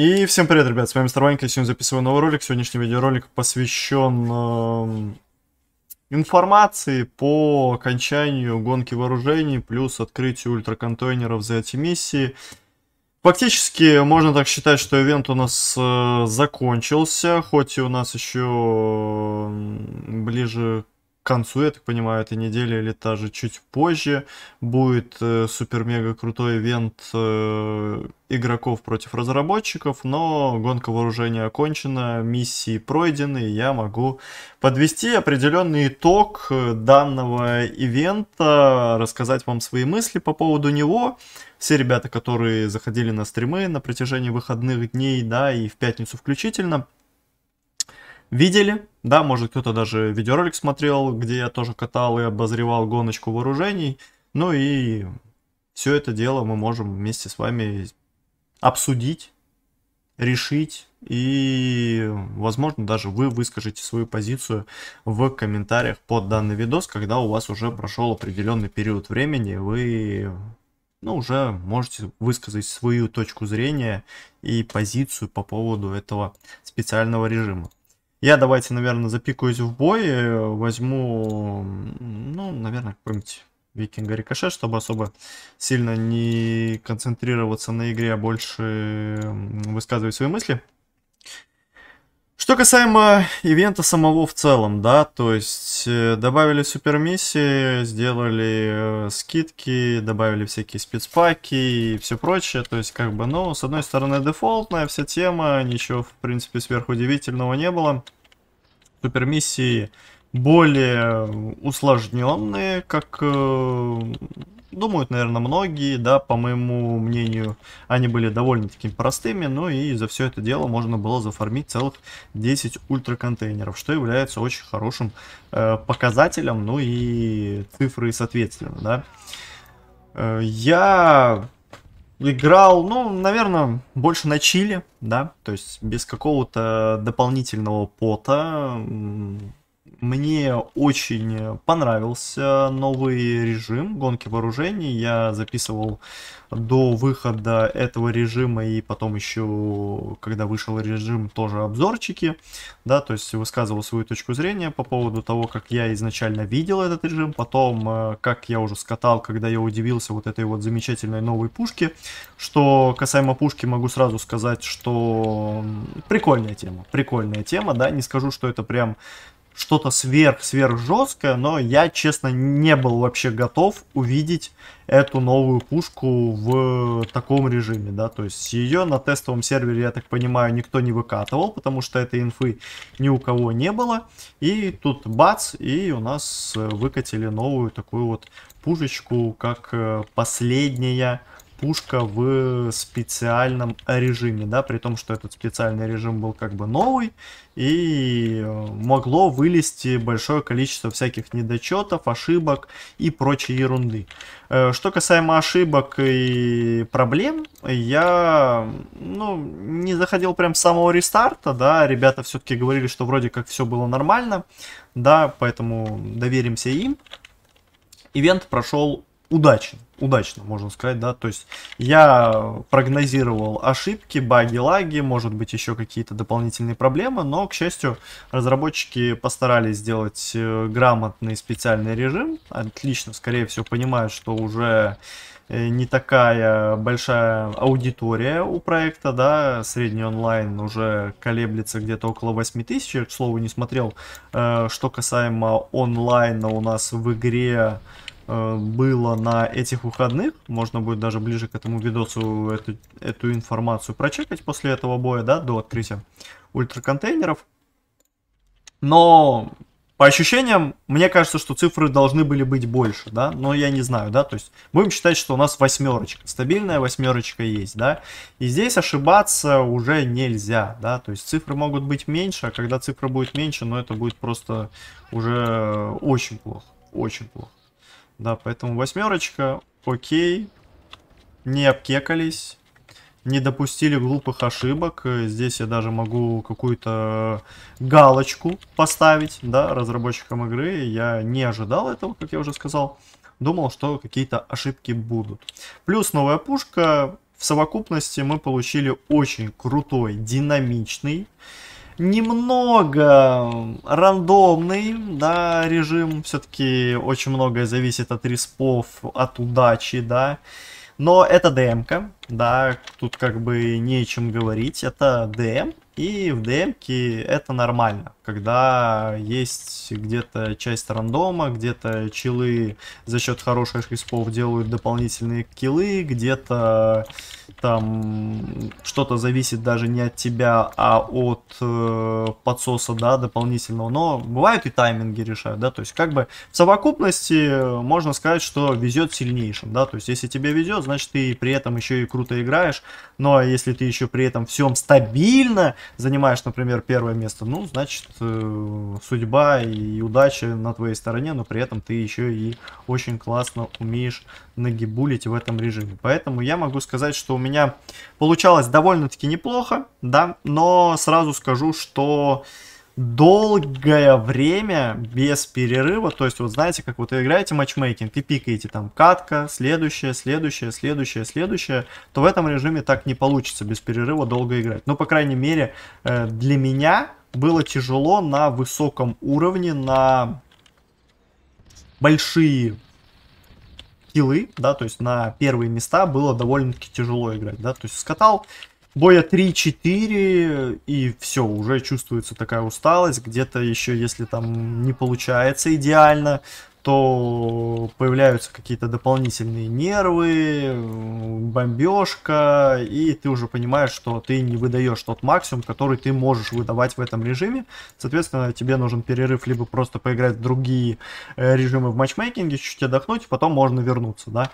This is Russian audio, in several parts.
И всем привет, ребят, с вами Старванька, сегодня записываю новый ролик. Сегодняшний видеоролик посвящен э, информации по окончанию гонки вооружений, плюс открытию ультраконтейнеров за эти миссии. Фактически, можно так считать, что ивент у нас э, закончился, хоть и у нас еще э, ближе к концу, я так понимаю, этой недели или даже чуть позже будет э, супер-мега крутой ивент э, игроков против разработчиков, но гонка вооружения окончена, миссии пройдены, и я могу подвести определенный итог э, данного ивента, рассказать вам свои мысли по поводу него. Все ребята, которые заходили на стримы на протяжении выходных дней, да, и в пятницу включительно, видели, да, может кто-то даже видеоролик смотрел, где я тоже катал и обозревал гоночку вооружений, ну и все это дело мы можем вместе с вами обсудить, решить и, возможно, даже вы выскажете свою позицию в комментариях под данный видос, когда у вас уже прошел определенный период времени, вы ну, уже можете высказать свою точку зрения и позицию по поводу этого специального режима. Я давайте, наверное, запикаюсь в бой, э, возьму, ну, наверное, какой-нибудь Викинга Рикошет, чтобы особо сильно не концентрироваться на игре, а больше высказывать свои мысли. Что касаемо ивента самого в целом, да, то есть э, добавили супермиссии, сделали э, скидки, добавили всякие спецпаки и все прочее, то есть как бы, ну, с одной стороны дефолтная вся тема, ничего в принципе сверхудивительного не было. Супермиссии миссии более усложненные, как э, думают, наверное, многие, да, по моему мнению, они были довольно-таки простыми, ну и за все это дело можно было зафармить целых 10 ультраконтейнеров, что является очень хорошим э, показателем, ну и цифры, соответственно, да. Э, я играл, ну, наверное, больше на Чили, да, то есть без какого-то дополнительного пота, мне очень понравился новый режим гонки вооружений. Я записывал до выхода этого режима и потом еще, когда вышел режим, тоже обзорчики. Да, то есть высказывал свою точку зрения по поводу того, как я изначально видел этот режим. Потом, э, как я уже скатал, когда я удивился вот этой вот замечательной новой пушке. Что касаемо пушки, могу сразу сказать, что прикольная тема. Прикольная тема, да. Не скажу, что это прям что-то сверх-сверх жесткое, но я, честно, не был вообще готов увидеть эту новую пушку в таком режиме, да, то есть ее на тестовом сервере, я так понимаю, никто не выкатывал, потому что этой инфы ни у кого не было, и тут бац, и у нас э, выкатили новую такую вот пушечку, как э, последняя пушка в специальном режиме, да, при том, что этот специальный режим был как бы новый, и э, могло вылезти большое количество всяких недочетов, ошибок и прочей ерунды. Э, что касаемо ошибок и проблем, я ну, не заходил прям с самого рестарта, да, ребята все-таки говорили, что вроде как все было нормально, да, поэтому доверимся им. Ивент прошел удачен, удачно, можно сказать, да, то есть я прогнозировал ошибки, баги, лаги, может быть, еще какие-то дополнительные проблемы, но, к счастью, разработчики постарались сделать э, грамотный специальный режим, отлично, скорее всего, понимают, что уже э, не такая большая аудитория у проекта, да, средний онлайн уже колеблется где-то около 8 тысяч, к слову, не смотрел, э, что касаемо онлайна у нас в игре, Э, было на этих выходных. Можно будет даже ближе к этому видосу эту, эту информацию прочекать после этого боя, да, до открытия ультраконтейнеров. Но по ощущениям, мне кажется, что цифры должны были быть больше, да, но я не знаю, да, то есть будем считать, что у нас восьмерочка, стабильная восьмерочка есть, да, и здесь ошибаться уже нельзя, да, то есть цифры могут быть меньше, а когда цифра будет меньше, но ну, это будет просто уже очень плохо, очень плохо. Да, поэтому восьмерочка, окей. Не обкекались, не допустили глупых ошибок. Э, здесь я даже могу какую-то галочку поставить, да, разработчикам игры. Я не ожидал этого, как я уже сказал. Думал, что какие-то ошибки будут. Плюс новая пушка. В совокупности мы получили очень крутой, динамичный немного рандомный, да, режим. Все-таки очень многое зависит от респов, от удачи, да. Но это дм да, тут как бы нечем говорить. Это дм и в DM это нормально, когда есть где-то часть рандома, где-то чилы за счет хороших респов делают дополнительные килы, где-то там что-то зависит даже не от тебя, а от э, подсоса, да, дополнительного. Но бывают и тайминги решают, да, то есть как бы в совокупности можно сказать, что везет сильнейшим, да, то есть если тебе везет, значит ты при этом еще и круто круто играешь, но если ты еще при этом всем стабильно занимаешь, например, первое место, ну, значит, э, судьба и удача на твоей стороне, но при этом ты еще и очень классно умеешь нагибулить в этом режиме. Поэтому я могу сказать, что у меня получалось довольно-таки неплохо, да, но сразу скажу, что долгое время без перерыва, то есть вот знаете, как вот вы играете матчмейкинг и пикаете там катка, следующая, следующая, следующая, следующая, то в этом режиме так не получится без перерыва долго играть. Ну, по крайней мере, э, для меня было тяжело на высоком уровне, на большие килы, да, то есть на первые места было довольно-таки тяжело играть, да, то есть скатал боя 3-4, и все, уже чувствуется такая усталость, где-то еще, если там не получается идеально, то появляются какие-то дополнительные нервы, бомбежка, и ты уже понимаешь, что ты не выдаешь тот максимум, который ты можешь выдавать в этом режиме. Соответственно, тебе нужен перерыв либо просто поиграть в другие э, режимы в матчмейкинге, чуть-чуть отдохнуть, потом можно вернуться, да.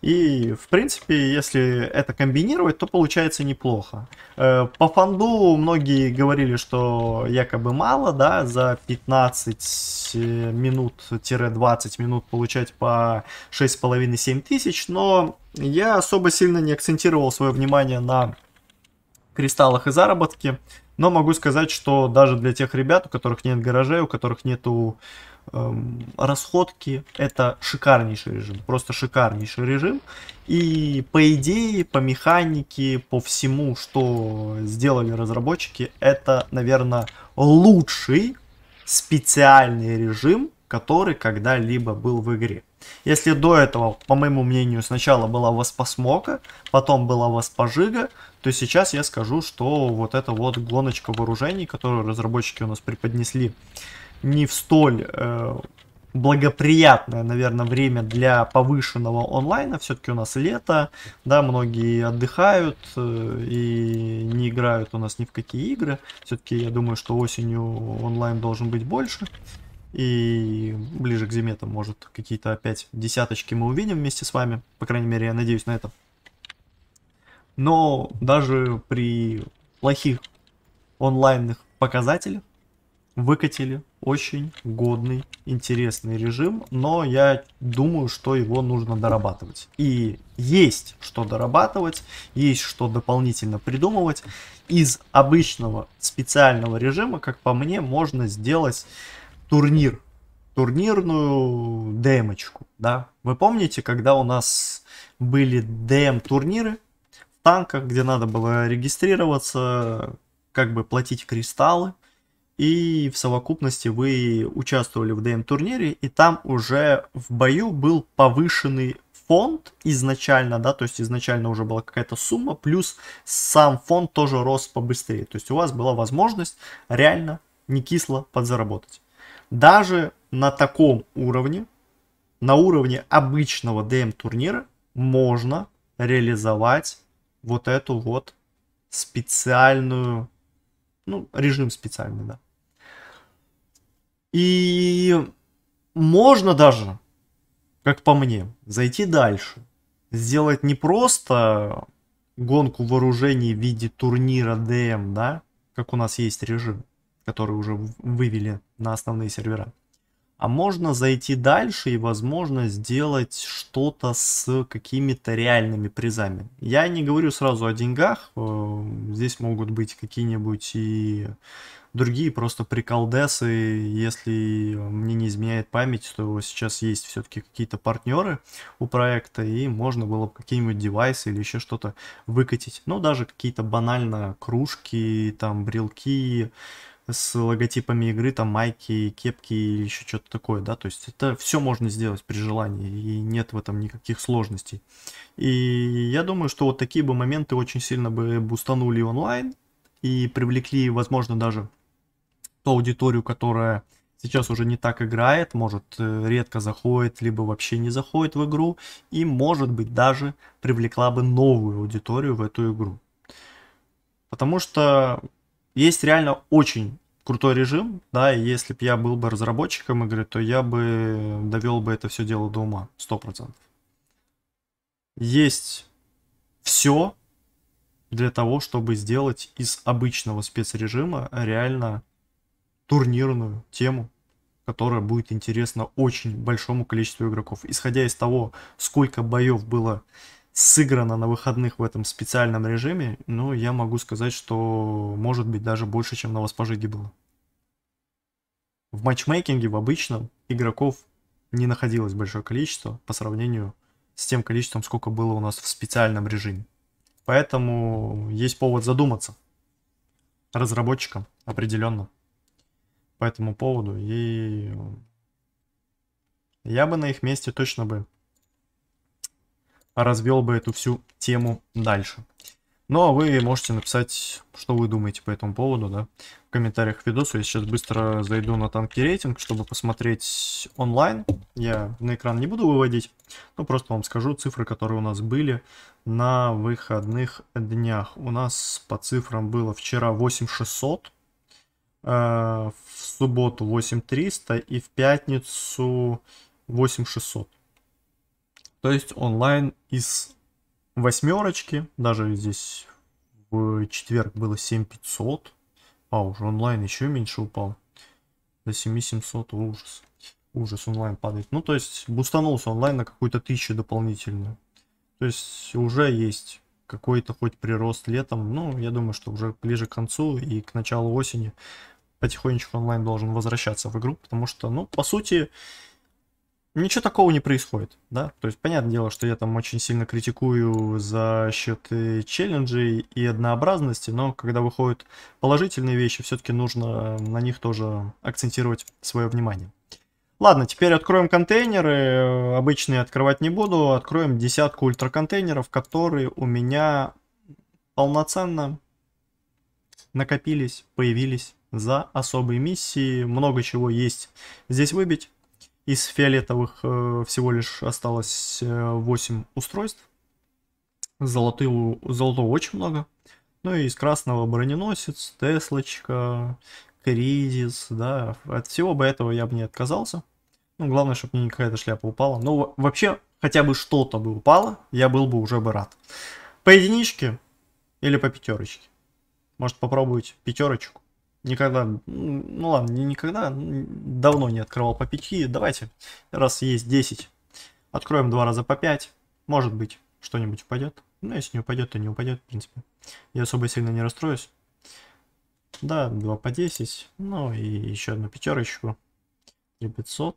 И, в принципе, если это комбинировать, то получается неплохо. Э, по фанду многие говорили, что якобы мало, да, за 15 э, минут-20 15 минут получать по 6,5-7 тысяч, но я особо сильно не акцентировал свое внимание на кристаллах и заработке, но могу сказать, что даже для тех ребят, у которых нет гаражей, у которых нету эм, расходки, это шикарнейший режим, просто шикарнейший режим. И по идее, по механике, по всему, что сделали разработчики, это, наверное, лучший специальный режим который когда-либо был в игре. Если до этого, по моему мнению, сначала была Воспосмока, потом была Воспожига, то сейчас я скажу, что вот эта вот гоночка вооружений, которую разработчики у нас преподнесли, не в столь э, благоприятное, наверное, время для повышенного онлайна. Все-таки у нас лето, да, многие отдыхают э, и не играют у нас ни в какие игры. Все-таки я думаю, что осенью онлайн должен быть больше. И ближе к зиме там, может, какие-то опять десяточки мы увидим вместе с вами. По крайней мере, я надеюсь на это. Но даже при плохих онлайнных показателях выкатили очень годный, интересный режим, но я думаю, что его нужно дорабатывать. И есть что дорабатывать, есть что дополнительно придумывать. Из обычного специального режима, как по мне, можно сделать турнир, турнирную демочку, да. Вы помните, когда у нас были дем-турниры в танках, где надо было регистрироваться, как бы платить кристаллы, и в совокупности вы участвовали в дем турнире и там уже в бою был повышенный фонд изначально, да, то есть изначально уже была какая-то сумма, плюс сам фонд тоже рос побыстрее. То есть у вас была возможность реально не кисло подзаработать. Даже на таком уровне, на уровне обычного DM турнира, можно реализовать вот эту вот специальную, ну, режим специальный, да. И можно даже, как по мне, зайти дальше. Сделать не просто гонку вооружений в виде турнира DM, да, как у нас есть режим, который уже вывели на основные сервера. А можно зайти дальше и, возможно, сделать что-то с какими-то реальными призами. Я не говорю сразу о деньгах. Э, здесь могут быть какие-нибудь и другие просто приколдесы. Если мне не изменяет память, то сейчас есть все-таки какие-то партнеры у проекта, и можно было бы какие-нибудь девайсы или еще что-то выкатить. Ну, даже какие-то банально кружки, там, брелки, с логотипами игры, там майки, кепки или еще что-то такое, да, то есть это все можно сделать при желании, и нет в этом никаких сложностей. И я думаю, что вот такие бы моменты очень сильно бы бустанули онлайн и привлекли, возможно, даже ту аудиторию, которая сейчас уже не так играет, может э, редко заходит, либо вообще не заходит в игру, и может быть даже привлекла бы новую аудиторию в эту игру. Потому что есть реально очень крутой режим, да, и если бы я был бы разработчиком игры, то я бы довел бы это все дело до ума, 100%. Есть все для того, чтобы сделать из обычного спецрежима реально турнирную тему, которая будет интересна очень большому количеству игроков. Исходя из того, сколько боев было сыграно на выходных в этом специальном режиме, ну, я могу сказать, что может быть даже больше, чем на Воспожиге было. В матчмейкинге в обычном игроков не находилось большое количество по сравнению с тем количеством, сколько было у нас в специальном режиме. Поэтому есть повод задуматься разработчикам определенно по этому поводу. И я бы на их месте точно бы развел бы эту всю тему дальше. Ну, а вы можете написать, что вы думаете по этому поводу, да, в комментариях к видосу. Я сейчас быстро зайду на танки рейтинг, чтобы посмотреть онлайн. Я на экран не буду выводить, но просто вам скажу цифры, которые у нас были на выходных днях. У нас по цифрам было вчера 8600, э, в субботу 8300 и в пятницу 8600. То есть онлайн из восьмерочки, даже здесь в четверг было 7500, а уже онлайн еще меньше упал. До 7700, ужас. Ужас, онлайн падает. Ну, то есть бустанулся онлайн на какую-то тысячу дополнительную. То есть уже есть какой-то хоть прирост летом. Ну, я думаю, что уже ближе к концу и к началу осени потихонечку онлайн должен возвращаться в игру, потому что, ну, по сути, ничего такого не происходит, да. То есть, понятное дело, что я там очень сильно критикую за счет э, челленджей и однообразности, но когда выходят положительные вещи, все-таки нужно на них тоже акцентировать свое внимание. Ладно, теперь откроем контейнеры. Обычные открывать не буду. Откроем десятку ультраконтейнеров, которые у меня полноценно накопились, появились за особые миссии. Много чего есть здесь выбить. Из фиолетовых э, всего лишь осталось э, 8 устройств. Золотую, золотого очень много. Ну и из красного броненосец, Теслочка, Кризис, да. От всего бы этого я бы не отказался. Ну, главное, чтобы мне не какая-то шляпа упала. Ну, вообще, хотя бы что-то бы упало, я был бы уже бы рад. По единичке или по пятерочке? Может, попробовать пятерочку? никогда, ну ладно, не никогда, давно не открывал по 5. Давайте, раз есть 10, откроем два раза по 5. Может быть, что-нибудь упадет. Ну, если не упадет, то не упадет, в принципе. Я особо сильно не расстроюсь. Да, 2 по 10. Ну и еще одну пятерочку. 3500,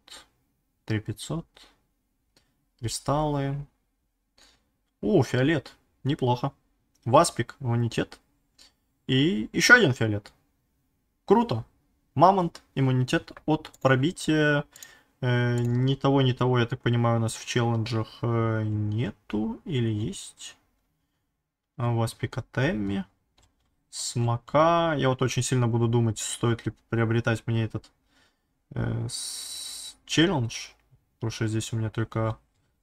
3500, кристаллы. О, фиолет, неплохо. Васпик, унитет. И еще один фиолет. Круто. Мамонт, иммунитет от пробития. Э, ни того, ни того, я так понимаю, у нас в челленджах э, нету или есть. А у вас Пикатемми. Смока. Я вот очень сильно буду думать, стоит ли приобретать мне этот э, с... челлендж. Потому что здесь у меня только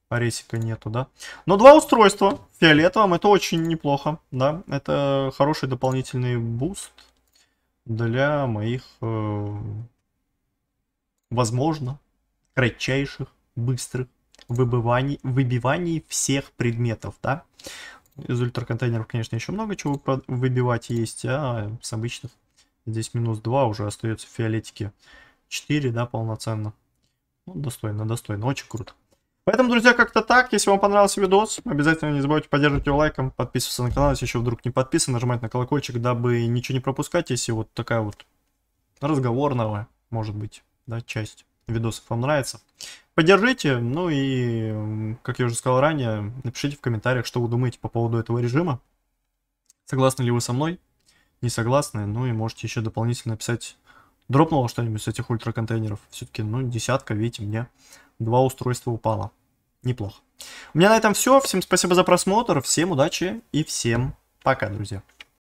Аресика нету, да. Но два устройства в фиолетовом, это очень неплохо, да. Это хороший дополнительный буст для моих, э, возможно, кратчайших, быстрых выбиваний, выбиваний всех предметов, да. Из ультраконтейнеров, конечно, еще много чего выбивать есть, а с обычных здесь минус 2 уже остается в фиолетике 4, да, полноценно. Ну, достойно, достойно, очень круто. Поэтому, друзья, как-то так. Если вам понравился видос, обязательно не забывайте поддерживать его лайком, подписываться на канал, если еще вдруг не подписан, нажимать на колокольчик, дабы ничего не пропускать, если вот такая вот разговорного, может быть, да, часть видосов вам нравится. Поддержите, ну и, как я уже сказал ранее, напишите в комментариях, что вы думаете по поводу этого режима. Согласны ли вы со мной? Не согласны? Ну и можете еще дополнительно писать, дропнуло что-нибудь с этих ультраконтейнеров. Все-таки, ну, десятка, видите, мне Два устройства упало. Неплохо. У меня на этом все. Всем спасибо за просмотр. Всем удачи и всем пока, друзья.